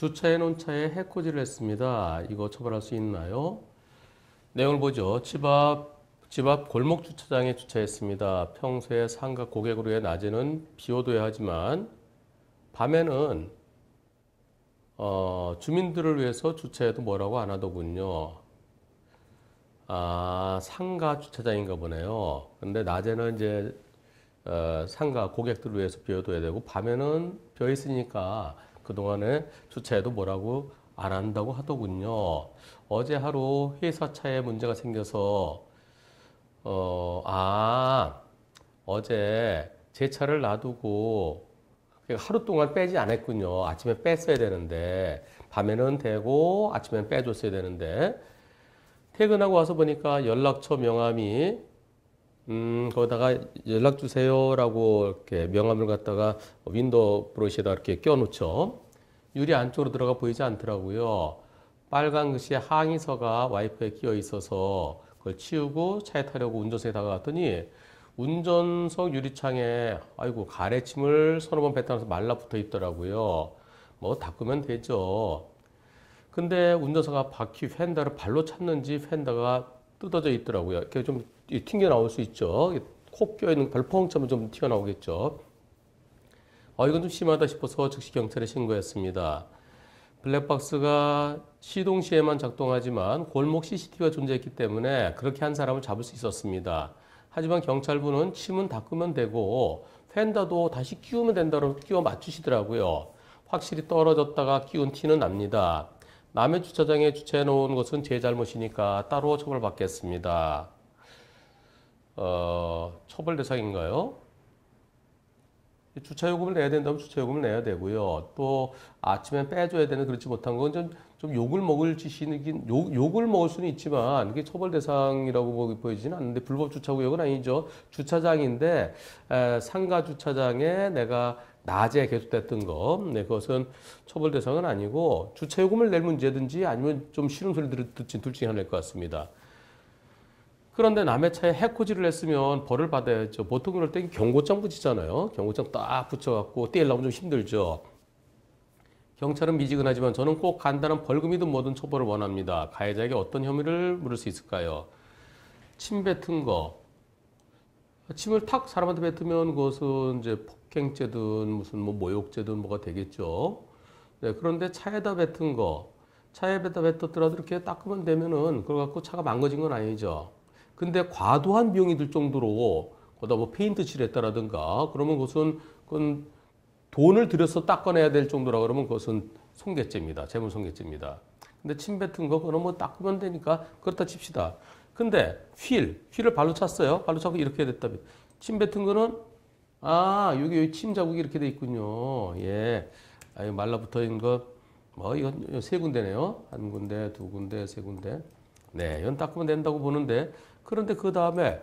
주차해 놓은 차에 해코지를 했습니다. 이거 처벌할 수 있나요? 내용을 보죠. 집앞집 앞 골목 주차장에 주차했습니다. 평소에 상가 고객으로 해 낮에는 비워둬야 하지만 밤에는 어, 주민들을 위해서 주차해도 뭐라고 안 하더군요. 아, 상가 주차장인가 보네요. 근데 낮에는 이제 어, 상가 고객들을 위해서 비워둬야 되고 밤에는 비어 있으니까 그동안에 주차해도 뭐라고 안 한다고 하더군요. 어제 하루 회사 차에 문제가 생겨서 어, 아, 어제 제 차를 놔두고 하루 동안 빼지 않았군요. 아침에 뺐어야 되는데 밤에는 되고 아침엔 빼줬어야 되는데 퇴근하고 와서 보니까 연락처 명함이 음, 거기다가 연락 주세요라고 이렇게 명함을 갖다가 윈도우 브러시에다 이렇게 껴놓죠. 유리 안쪽으로 들어가 보이지 않더라고요. 빨간 글씨에 항의서가 와이프에 끼어 있어서 그걸 치우고 차에 타려고 운전석에 다가갔더니 운전석 유리창에 아이고 가래침을 서너 번뱉어면서 말라붙어 있더라고요. 뭐 닦으면 되죠. 근데 운전석가 바퀴 휀더를 발로 찼는지 휀더가 뜯어져 있더라고요. 이렇게 좀 튕겨 나올 수 있죠. 코 껴있는 벌펑처럼 좀 튀어나오겠죠. 어, 이건 좀 심하다 싶어서 즉시 경찰에 신고했습니다. 블랙박스가 시동 시에만 작동하지만 골목 CCTV가 존재했기 때문에 그렇게 한 사람을 잡을 수 있었습니다. 하지만 경찰분은 침은 닦으면 되고 팬다도 다시 끼우면 된다고 끼워 맞추시더라고요. 확실히 떨어졌다가 끼운 티는 납니다. 남의 주차장에 주차해 놓은 것은 제 잘못이니까 따로 처벌받겠습니다. 어, 처벌 대상인가요? 주차 요금을 내야 된다면 주차 요금을 내야 되고요. 또 아침엔 빼줘야 되는 그렇지 못한 건 좀 좀 욕을 먹을 짓이긴 욕, 욕을 먹을 수는 있지만 그게 처벌 대상이라고 보이지는 않는데 불법 주차 구역은 아니죠. 주차장인데 에, 상가 주차장에 내가 낮에 계속됐던 것, 네, 그것은 처벌 대상은 아니고 주차요금을 낼 문제든지 아니면 좀 싫은 소리 듣진 둘 중에 하나일 것 같습니다. 그런데 남의 차에 해코지를 했으면 벌을 받아야죠. 보통 그럴 때 경고장 붙이잖아요. 경고장 딱 붙여갖고 떼려면 좀 힘들죠. 경찰은 미지근하지만 저는 꼭 간단한 벌금이든 뭐든 처벌을 원합니다. 가해자에게 어떤 혐의를 물을 수 있을까요? 침 뱉은 거. 침을 탁 사람한테 뱉으면 그것은 이제 폭행죄든 무슨 뭐 모욕죄든 뭐가 되겠죠. 네, 그런데 차에다 뱉은 거, 차에 다 뱉었더라도 이렇게 닦으면 되면은 그걸 갖고 차가 망가진 건 아니죠. 근데 과도한 비용이 들 정도로 거다뭐 페인트 칠했다라든가 그러면 그것은 그건 돈을 들여서 닦아내야 될 정도라 그러면 그것은 손괴죄입니다. 재물손괴죄입니다. 근데 침 뱉은 거 그거는 뭐 닦으면 되니까 그렇다 칩시다. 근데 휠, 휠을 발로 찼어요. 발로 차고 이렇게 됐다. 침 뱉은 거는 아, 여기, 여기 침 자국이 이렇게 돼 있군요. 예. 아, 말라붙어 있는 거, 뭐, 이건 세 군데네요. 한 군데, 두 군데, 세 군데. 네, 이건 닦으면 된다고 보는데, 그런데 그 다음에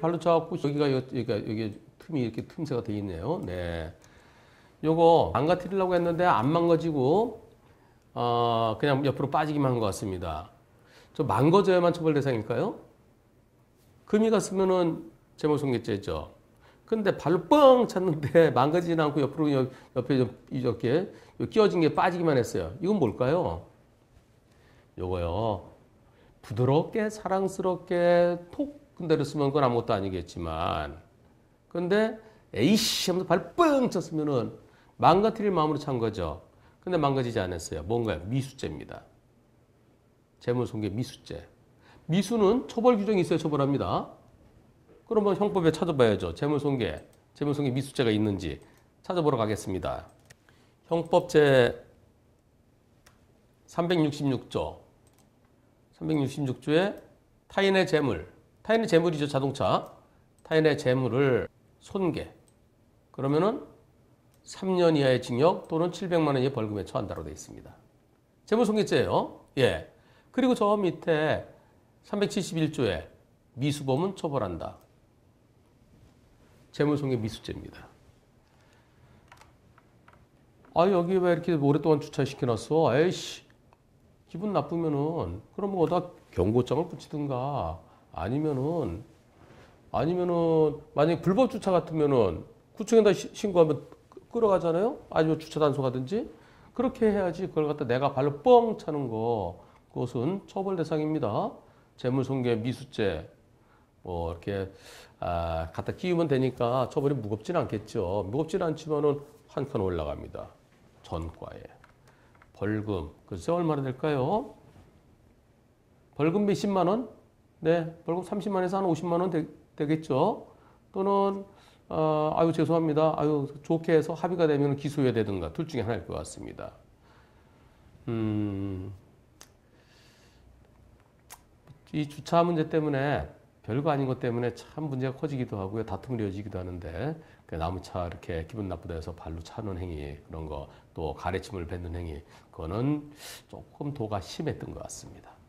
발로 차갖고 여기가, 여기가, 여기 틈이 이렇게 틈새가 돼 있네요. 네. 요거 망가뜨리려고 했는데 안 망가지고, 어, 그냥 옆으로 빠지기만 한 것 같습니다. 저 망가져야만 처벌 대상일까요? 금이 갔으면은 재무송괴죄죠 근데 발로 뻥쳤는데 망가지진 않고 옆으로 옆에 좀 이렇게 끼워진 게 빠지기만 했어요. 이건 뭘까요? 요거요. 부드럽게 사랑스럽게 톡 근데로 쓰면 그건 아무것도 아니겠지만 근데 에이씨 하면서 발뻥 쳤으면은 망가뜨릴 마음으로 찬 거죠. 근데 망가지지 않았어요. 뭔가요? 미수죄입니다. 재물손괴 미수죄. 미수는 처벌 규정이 있어야 처벌합니다. 그럼 뭐 형법에 찾아봐야죠. 재물손괴, 재물손괴 미수죄가 있는지 찾아보러 가겠습니다. 형법 제 366조, 366조에 타인의 재물, 타인의 재물이죠 자동차, 타인의 재물을 손괴, 그러면은 3년 이하의 징역 또는 700만 원의 벌금에 처한다로 되어 있습니다. 재물손괴죄예요. 예. 그리고 저 밑에 371조에 미수범은 처벌한다. 재물송의 미수죄입니다. 아 여기 왜 이렇게 오랫동안 주차시켜놨어? 에이씨 기분 나쁘면은 그럼 뭐다 경고장을 붙이든가 아니면은 아니면은 만약에 불법 주차 같으면은 구청에다 시, 신고하면 끌어가잖아요. 아니면 주차 단속하든지 그렇게 해야지 그걸 갖다 내가 발로 뻥 차는 거 그것은 처벌 대상입니다. 재물손괴 미수죄 뭐 이렇게 아, 갖다 끼우면 되니까 처벌이 무겁진 않겠죠. 무겁진 않지만은 한칸 올라갑니다. 전과에 벌금 글쎄 얼마나 될까요? 벌금 몇십만 원? 네, 벌금 30만 에서한 50만 원 되, 겠죠 또는 어, 아유 죄송합니다. 아유 좋게 해서 합의가 되면 기소해야 되든가 둘 중에 하나일 것 같습니다. 음, 이 주차 문제 때문에 별거 아닌 것 때문에 참 문제가 커지기도 하고요. 다툼을 이어지기도 하는데 그 나무차 이렇게 기분 나쁘다 해서 발로 차는 행위 그런 거 또 가래침을 뱉는 행위 그거는 조금 도가 심했던 것 같습니다.